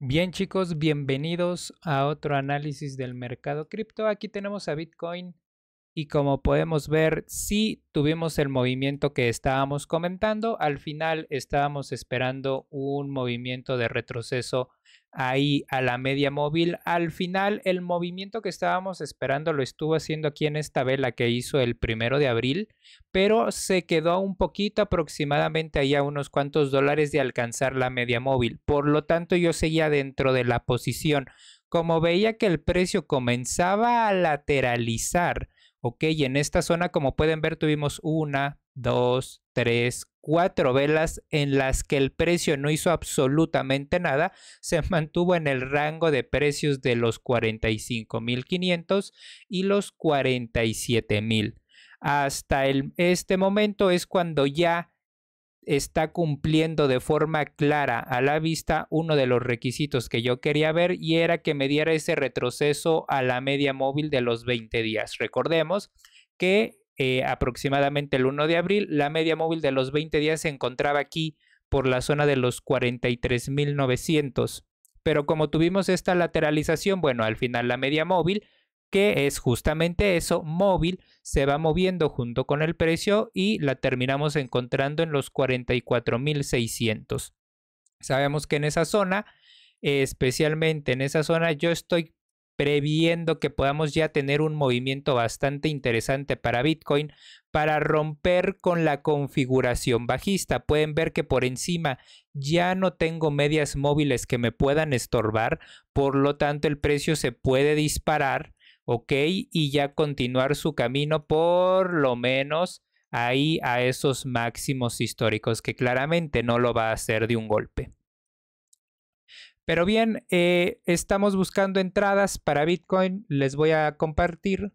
Bien chicos, bienvenidos a otro análisis del mercado cripto. Aquí tenemos a Bitcoin y como podemos ver, sí tuvimos el movimiento que estábamos comentando. Al final estábamos esperando un movimiento de retroceso ahí a la media móvil. Al final, el movimiento que estábamos esperando lo estuvo haciendo aquí en esta vela que hizo el primero de abril, pero se quedó un poquito aproximadamente ahí a unos cuantos dólares de alcanzar la media móvil. Por lo tanto, yo seguía dentro de la posición. Como veía que el precio comenzaba a lateralizar, ok, y en esta zona, como pueden ver, tuvimos una, dos, tres, cuatro velas en las que el precio no hizo absolutamente nada, se mantuvo en el rango de precios de los 45.500 y los 47.000. Hasta el, este momento es cuando ya está cumpliendo de forma clara a la vista uno de los requisitos que yo quería ver y era que me diera ese retroceso a la media móvil de los 20 días. Recordemos que eh, aproximadamente el 1 de abril. La media móvil de los 20 días se encontraba aquí por la zona de los 43.900. Pero como tuvimos esta lateralización, bueno, al final la media móvil, que es justamente eso, móvil, se va moviendo junto con el precio y la terminamos encontrando en los 44.600. Sabemos que en esa zona, especialmente en esa zona, yo estoy previendo que podamos ya tener un movimiento bastante interesante para Bitcoin para romper con la configuración bajista. Pueden ver que por encima ya no tengo medias móviles que me puedan estorbar, por lo tanto el precio se puede disparar, ¿ok? Y ya continuar su camino por lo menos ahí a esos máximos históricos que claramente no lo va a hacer de un golpe. Pero bien, eh, estamos buscando entradas para Bitcoin. Les voy a compartir.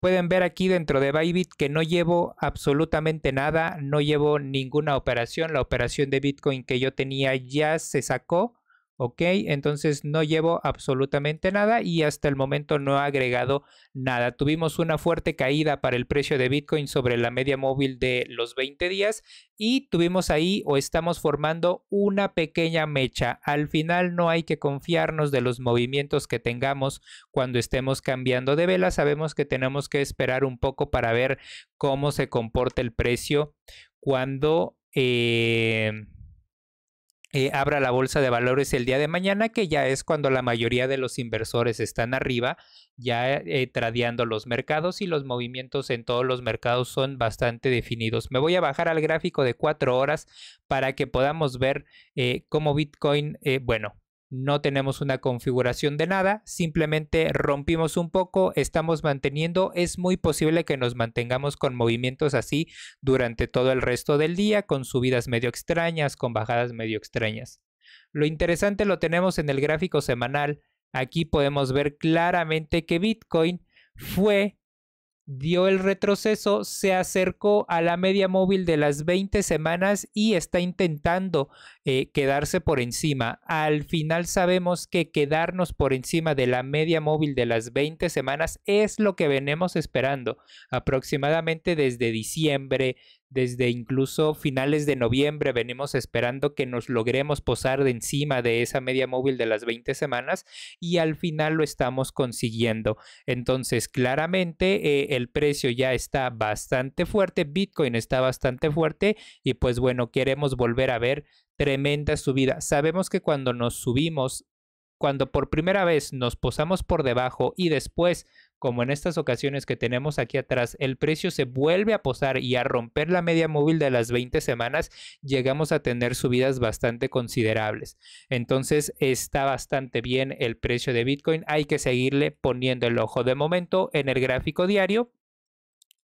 Pueden ver aquí dentro de Bybit que no llevo absolutamente nada, no llevo ninguna operación. La operación de Bitcoin que yo tenía ya se sacó ok entonces no llevo absolutamente nada y hasta el momento no ha agregado nada tuvimos una fuerte caída para el precio de bitcoin sobre la media móvil de los 20 días y tuvimos ahí o estamos formando una pequeña mecha al final no hay que confiarnos de los movimientos que tengamos cuando estemos cambiando de vela sabemos que tenemos que esperar un poco para ver cómo se comporta el precio cuando eh, eh, abra la bolsa de valores el día de mañana, que ya es cuando la mayoría de los inversores están arriba, ya eh, tradeando los mercados y los movimientos en todos los mercados son bastante definidos. Me voy a bajar al gráfico de cuatro horas para que podamos ver eh, cómo Bitcoin, bueno, no tenemos una configuración de nada, simplemente rompimos un poco, estamos manteniendo, es muy posible que nos mantengamos con movimientos así durante todo el resto del día, con subidas medio extrañas, con bajadas medio extrañas. Lo interesante lo tenemos en el gráfico semanal, aquí podemos ver claramente que Bitcoin fue dio el retroceso, se acercó a la media móvil de las 20 semanas y está intentando eh, quedarse por encima. Al final sabemos que quedarnos por encima de la media móvil de las 20 semanas es lo que venimos esperando aproximadamente desde diciembre, desde incluso finales de noviembre venimos esperando que nos logremos posar de encima de esa media móvil de las 20 semanas y al final lo estamos consiguiendo. Entonces, claramente eh, el precio ya está bastante fuerte, Bitcoin está bastante fuerte y pues bueno, queremos volver a ver tremenda subida. Sabemos que cuando nos subimos, cuando por primera vez nos posamos por debajo y después como en estas ocasiones que tenemos aquí atrás, el precio se vuelve a posar y a romper la media móvil de las 20 semanas, llegamos a tener subidas bastante considerables. Entonces está bastante bien el precio de Bitcoin. Hay que seguirle poniendo el ojo. De momento, en el gráfico diario,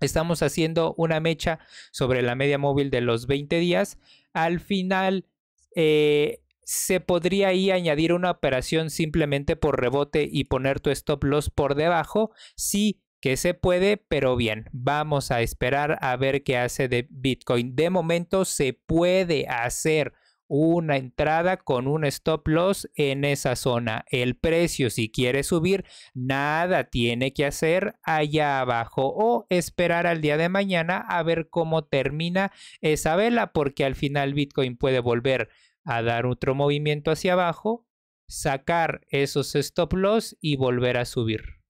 estamos haciendo una mecha sobre la media móvil de los 20 días. Al final... Eh, se podría ahí añadir una operación simplemente por rebote y poner tu stop loss por debajo. Sí que se puede, pero bien, vamos a esperar a ver qué hace de Bitcoin. De momento se puede hacer una entrada con un stop loss en esa zona. El precio, si quiere subir, nada tiene que hacer allá abajo o esperar al día de mañana a ver cómo termina esa vela, porque al final Bitcoin puede volver a dar otro movimiento hacia abajo, sacar esos stop loss y volver a subir.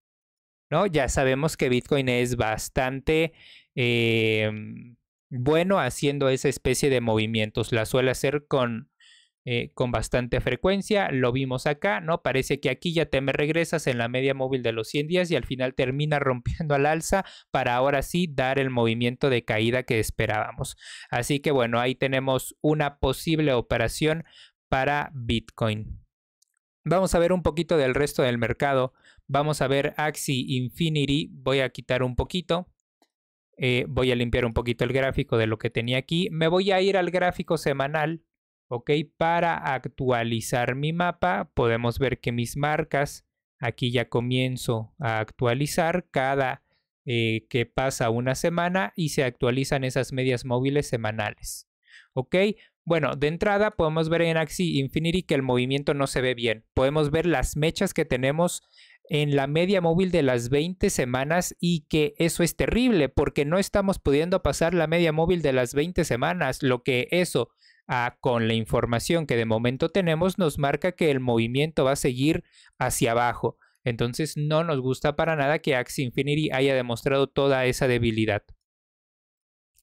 ¿no? Ya sabemos que Bitcoin es bastante eh, bueno haciendo esa especie de movimientos. La suele hacer con eh, con bastante frecuencia. Lo vimos acá, ¿no? Parece que aquí ya te me regresas en la media móvil de los 100 días y al final termina rompiendo al alza para ahora sí dar el movimiento de caída que esperábamos. Así que bueno, ahí tenemos una posible operación para Bitcoin. Vamos a ver un poquito del resto del mercado. Vamos a ver Axi Infinity. Voy a quitar un poquito. Eh, voy a limpiar un poquito el gráfico de lo que tenía aquí. Me voy a ir al gráfico semanal ¿ok? Para actualizar mi mapa podemos ver que mis marcas, aquí ya comienzo a actualizar cada eh, que pasa una semana y se actualizan esas medias móviles semanales, ¿ok? Bueno, de entrada podemos ver en Axi Infinity que el movimiento no se ve bien. Podemos ver las mechas que tenemos en la media móvil de las 20 semanas y que eso es terrible porque no estamos pudiendo pasar la media móvil de las 20 semanas, lo que eso Ah, con la información que de momento tenemos, nos marca que el movimiento va a seguir hacia abajo. Entonces no nos gusta para nada que Axie Infinity haya demostrado toda esa debilidad.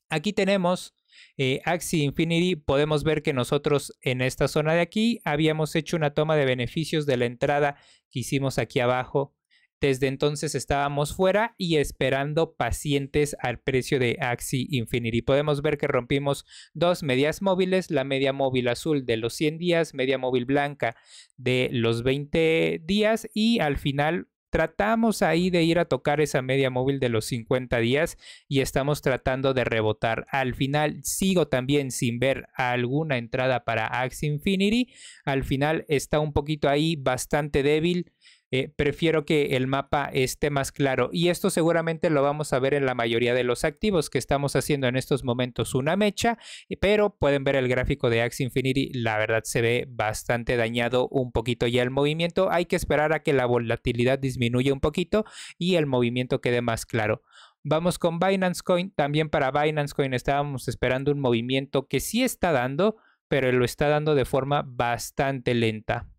Aquí tenemos eh, Axie Infinity, podemos ver que nosotros en esta zona de aquí habíamos hecho una toma de beneficios de la entrada que hicimos aquí abajo desde entonces estábamos fuera y esperando pacientes al precio de Axi Infinity. Podemos ver que rompimos dos medias móviles, la media móvil azul de los 100 días, media móvil blanca de los 20 días y al final tratamos ahí de ir a tocar esa media móvil de los 50 días y estamos tratando de rebotar. Al final sigo también sin ver alguna entrada para Axi Infinity. Al final está un poquito ahí bastante débil. Eh, prefiero que el mapa esté más claro. Y esto seguramente lo vamos a ver en la mayoría de los activos que estamos haciendo en estos momentos una mecha, eh, pero pueden ver el gráfico de Axe Infinity, la verdad se ve bastante dañado un poquito ya el movimiento. Hay que esperar a que la volatilidad disminuya un poquito y el movimiento quede más claro. Vamos con Binance Coin. También para Binance Coin estábamos esperando un movimiento que sí está dando, pero lo está dando de forma bastante lenta.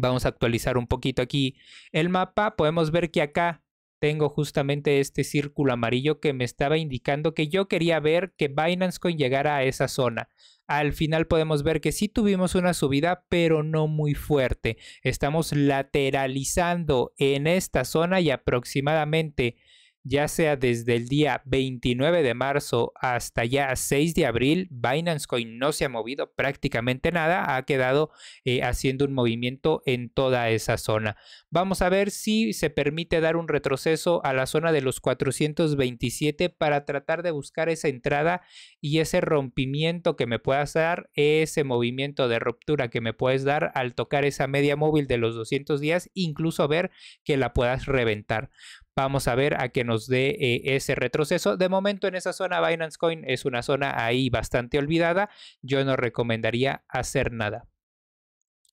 Vamos a actualizar un poquito aquí el mapa. Podemos ver que acá tengo justamente este círculo amarillo que me estaba indicando que yo quería ver que Binance Coin llegara a esa zona. Al final podemos ver que sí tuvimos una subida, pero no muy fuerte. Estamos lateralizando en esta zona y aproximadamente ya sea desde el día 29 de marzo hasta ya 6 de abril, Binance Coin no se ha movido prácticamente nada, ha quedado eh, haciendo un movimiento en toda esa zona. Vamos a ver si se permite dar un retroceso a la zona de los 427 para tratar de buscar esa entrada y ese rompimiento que me puedas dar, ese movimiento de ruptura que me puedes dar al tocar esa media móvil de los 200 días, incluso ver que la puedas reventar. Vamos a ver a que nos dé eh, ese retroceso. De momento en esa zona Binance Coin es una zona ahí bastante olvidada. Yo no recomendaría hacer nada.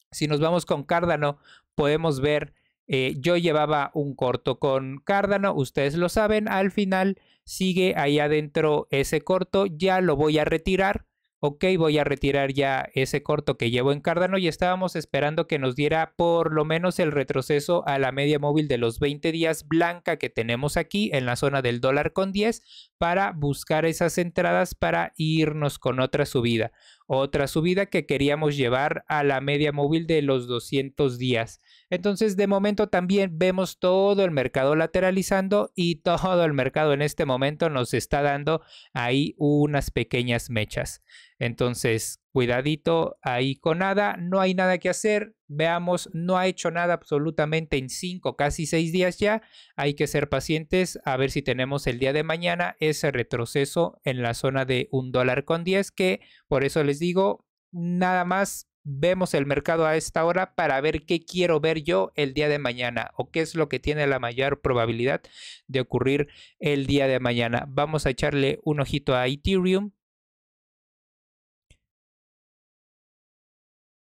Si nos vamos con Cardano, podemos ver, eh, yo llevaba un corto con Cardano, ustedes lo saben, al final sigue ahí adentro ese corto, ya lo voy a retirar ok, voy a retirar ya ese corto que llevo en Cardano y estábamos esperando que nos diera por lo menos el retroceso a la media móvil de los 20 días blanca que tenemos aquí en la zona del dólar con 10 para buscar esas entradas para irnos con otra subida. Otra subida que queríamos llevar a la media móvil de los 200 días. Entonces, de momento también vemos todo el mercado lateralizando y todo el mercado en este momento nos está dando ahí unas pequeñas mechas. Entonces, cuidadito ahí con nada, no hay nada que hacer, veamos, no ha hecho nada absolutamente en 5, casi seis días ya, hay que ser pacientes a ver si tenemos el día de mañana ese retroceso en la zona de un dólar con 10, que por eso les digo, nada más vemos el mercado a esta hora para ver qué quiero ver yo el día de mañana o qué es lo que tiene la mayor probabilidad de ocurrir el día de mañana. Vamos a echarle un ojito a Ethereum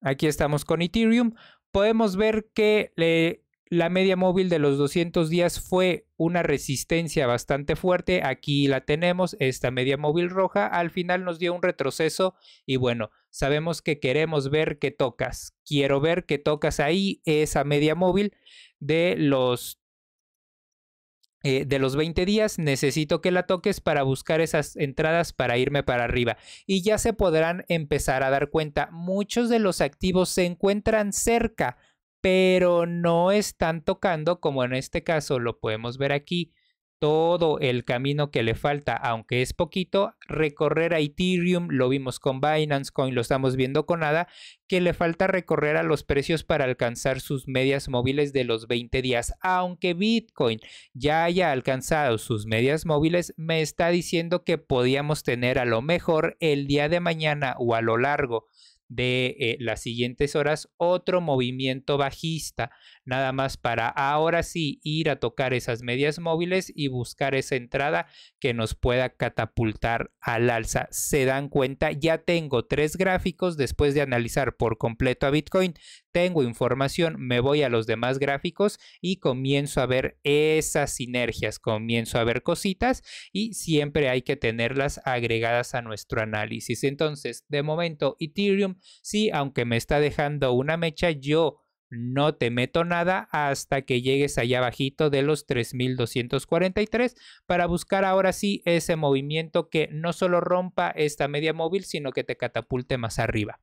Aquí estamos con Ethereum. Podemos ver que eh, la media móvil de los 200 días fue una resistencia bastante fuerte. Aquí la tenemos, esta media móvil roja. Al final nos dio un retroceso y bueno, sabemos que queremos ver qué tocas. Quiero ver que tocas ahí esa media móvil de los eh, de los 20 días, necesito que la toques para buscar esas entradas para irme para arriba. Y ya se podrán empezar a dar cuenta, muchos de los activos se encuentran cerca, pero no están tocando, como en este caso lo podemos ver aquí todo el camino que le falta, aunque es poquito, recorrer a Ethereum, lo vimos con Binance Coin, lo estamos viendo con nada que le falta recorrer a los precios para alcanzar sus medias móviles de los 20 días. Aunque Bitcoin ya haya alcanzado sus medias móviles, me está diciendo que podíamos tener a lo mejor el día de mañana o a lo largo de eh, las siguientes horas otro movimiento bajista nada más para ahora sí ir a tocar esas medias móviles y buscar esa entrada que nos pueda catapultar al alza. Se dan cuenta, ya tengo tres gráficos después de analizar por completo a Bitcoin, tengo información, me voy a los demás gráficos y comienzo a ver esas sinergias, comienzo a ver cositas y siempre hay que tenerlas agregadas a nuestro análisis. Entonces, de momento, Ethereum, sí, aunque me está dejando una mecha, yo no te meto nada hasta que llegues allá abajito de los 3243 para buscar ahora sí ese movimiento que no solo rompa esta media móvil, sino que te catapulte más arriba.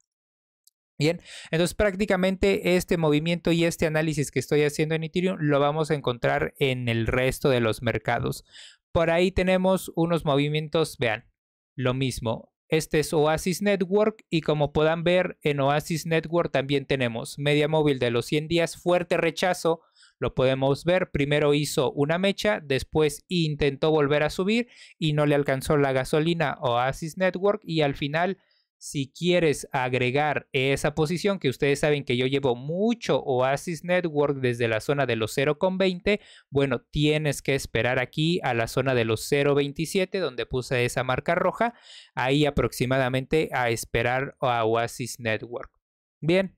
Bien, entonces prácticamente este movimiento y este análisis que estoy haciendo en Ethereum lo vamos a encontrar en el resto de los mercados. Por ahí tenemos unos movimientos, vean, lo mismo. Este es Oasis Network y como puedan ver en Oasis Network también tenemos media móvil de los 100 días, fuerte rechazo, lo podemos ver, primero hizo una mecha, después intentó volver a subir y no le alcanzó la gasolina Oasis Network y al final si quieres agregar esa posición que ustedes saben que yo llevo mucho Oasis Network desde la zona de los 0,20, bueno, tienes que esperar aquí a la zona de los 0,27 donde puse esa marca roja, ahí aproximadamente a esperar a Oasis Network. Bien,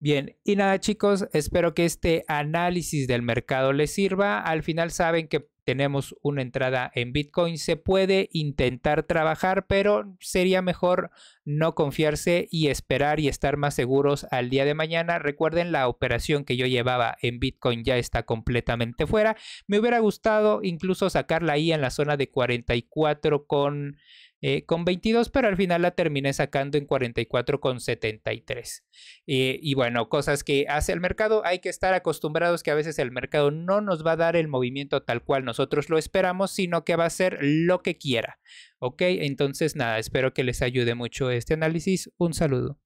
Bien, y nada chicos, espero que este análisis del mercado les sirva. Al final saben que tenemos una entrada en Bitcoin. Se puede intentar trabajar, pero sería mejor no confiarse y esperar y estar más seguros al día de mañana. Recuerden, la operación que yo llevaba en Bitcoin ya está completamente fuera. Me hubiera gustado incluso sacarla ahí en la zona de 44 con eh, con 22, pero al final la terminé sacando en 44,73. Eh, y bueno, cosas que hace el mercado, hay que estar acostumbrados que a veces el mercado no nos va a dar el movimiento tal cual nosotros lo esperamos, sino que va a ser lo que quiera. Ok, entonces nada, espero que les ayude mucho este análisis. Un saludo.